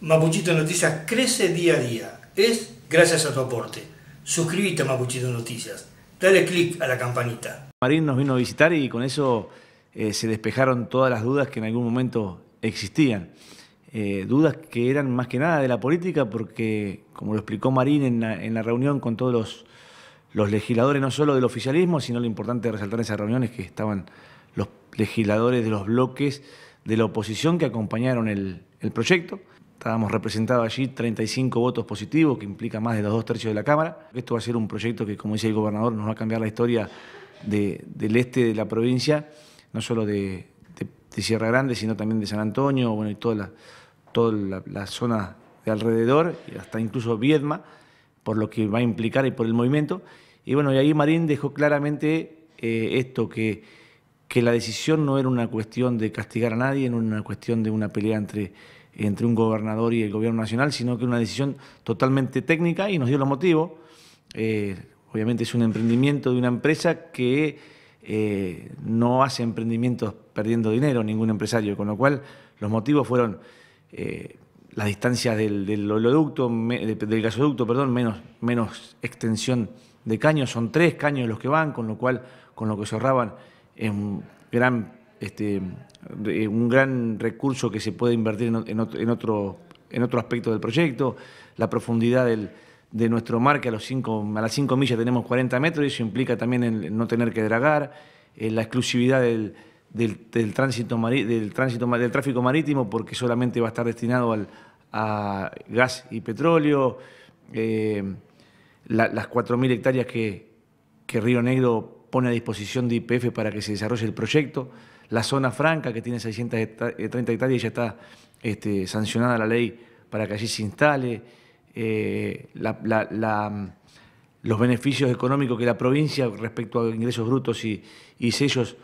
Mapuchito Noticias crece día a día. Es gracias a tu aporte. Suscríbete a Mapuchito Noticias. Dale click a la campanita. Marín nos vino a visitar y con eso eh, se despejaron todas las dudas que en algún momento existían. Eh, dudas que eran más que nada de la política porque, como lo explicó Marín en la, reunión con todos los, legisladores, no solo del oficialismo, sino lo importante de resaltar en esas reuniones que estaban los legisladores de los bloques de la oposición que acompañaron el proyecto. Estábamos representados allí 35 votos positivos, que implica más de los dos tercios de la Cámara. Esto va a ser un proyecto que, como dice el gobernador, nos va a cambiar la historia de, del este de la provincia, no solo de, Sierra Grande, sino también de San Antonio, bueno, y toda la, toda zona de alrededor, y hasta incluso Viedma, por lo que va a implicar y por el movimiento. Y bueno, y ahí Marín dejó claramente eh, esto, que, que la decisión no era una cuestión de castigar a nadie, no era una cuestión de una pelea entre entre un gobernador y el gobierno nacional, sino que una decisión totalmente técnica y nos dio los motivos. Eh, obviamente es un emprendimiento de una empresa que eh, no hace emprendimientos perdiendo dinero ningún empresario, con lo cual los motivos fueron eh, las distancias del, del gasoducto, perdón, menos, menos extensión de caños, son tres caños los que van, con lo cual con lo que se ahorraban en un gran este, eh, un gran recurso que se puede invertir en, otro, en otro aspecto del proyecto, la profundidad de nuestro que a, los cinco, a las 5 millas tenemos 40 metros y eso implica también no tener que dragar, eh, la exclusividad del, tránsito del, tráfico marítimo porque solamente va a estar destinado al, a gas y petróleo, eh, las 4.000 hectáreas que, que Río Negro pone a disposición de IPF para que se desarrolle el proyecto. La zona franca, que tiene 630 eh, hectáreas, ya está este, sancionada la ley para que allí se instale. Eh, los beneficios económicos que la provincia respecto a ingresos brutos y, y sellos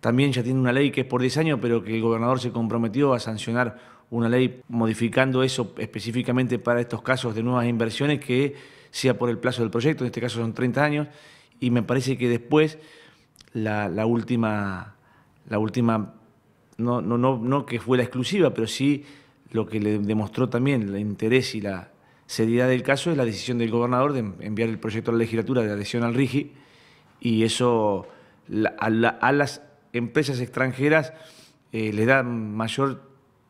también ya tiene una ley que es por 10 años, pero que el gobernador se comprometió a sancionar una ley modificando eso específicamente para estos casos de nuevas inversiones que sea por el plazo del proyecto, en este caso son 30 años, y me parece que después la, última, la última no, no, no, no que fue la exclusiva, pero sí lo que le demostró también el interés y la seriedad del caso es la decisión del gobernador de enviar el proyecto a la legislatura de adhesión al RIGI y eso a, las empresas extranjeras eh, les da mayor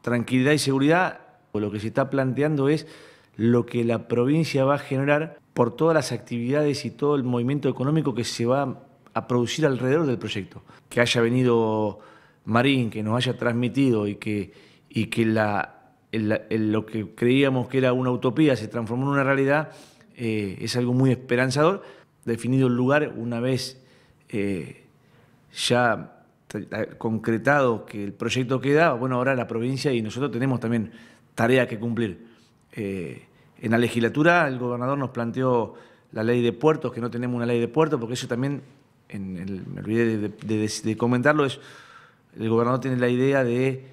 tranquilidad y seguridad. Lo que se está planteando es lo que la provincia va a generar por todas las actividades y todo el movimiento económico que se va a producir alrededor del proyecto. Que haya venido Marín, que nos haya transmitido y que, y que lo que creíamos que era una utopía se transformó en una realidad, eh, es algo muy esperanzador. Definido el lugar, una vez eh, ya concretado que el proyecto queda, bueno, ahora la provincia y nosotros tenemos también tarea que cumplir. Eh, en la legislatura el gobernador nos planteó la ley de puertos, que no tenemos una ley de puertos, porque eso también, en me olvidé de, comentarlo, es el gobernador tiene la idea de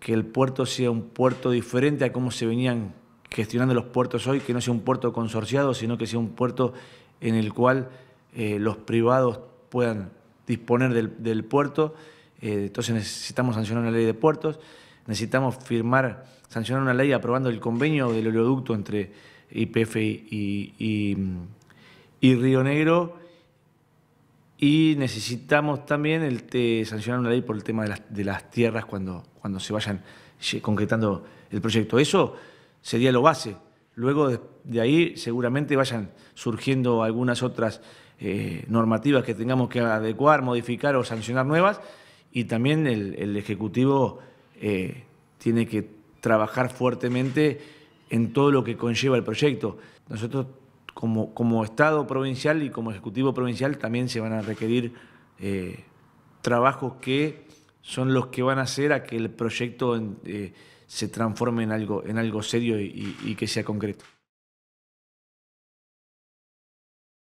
que el puerto sea un puerto diferente a cómo se venían gestionando los puertos hoy, que no sea un puerto consorciado, sino que sea un puerto en el cual eh, los privados puedan disponer del, puerto. Eh, entonces necesitamos sancionar una ley de puertos necesitamos firmar, sancionar una ley aprobando el convenio del oleoducto entre IPF y, y, Río Negro. Y necesitamos también el, sancionar una ley por el tema de las, tierras cuando, cuando se vayan concretando el proyecto. Eso sería lo base. Luego de, ahí seguramente vayan surgiendo algunas otras eh, normativas que tengamos que adecuar, modificar o sancionar nuevas y también el, el Ejecutivo eh, tiene que trabajar fuertemente en todo lo que conlleva el proyecto. Nosotros como, Estado provincial y como Ejecutivo provincial también se van a requerir eh, trabajos que son los que van a hacer a que el proyecto eh, se transforme en algo, en algo serio y que sea concreto.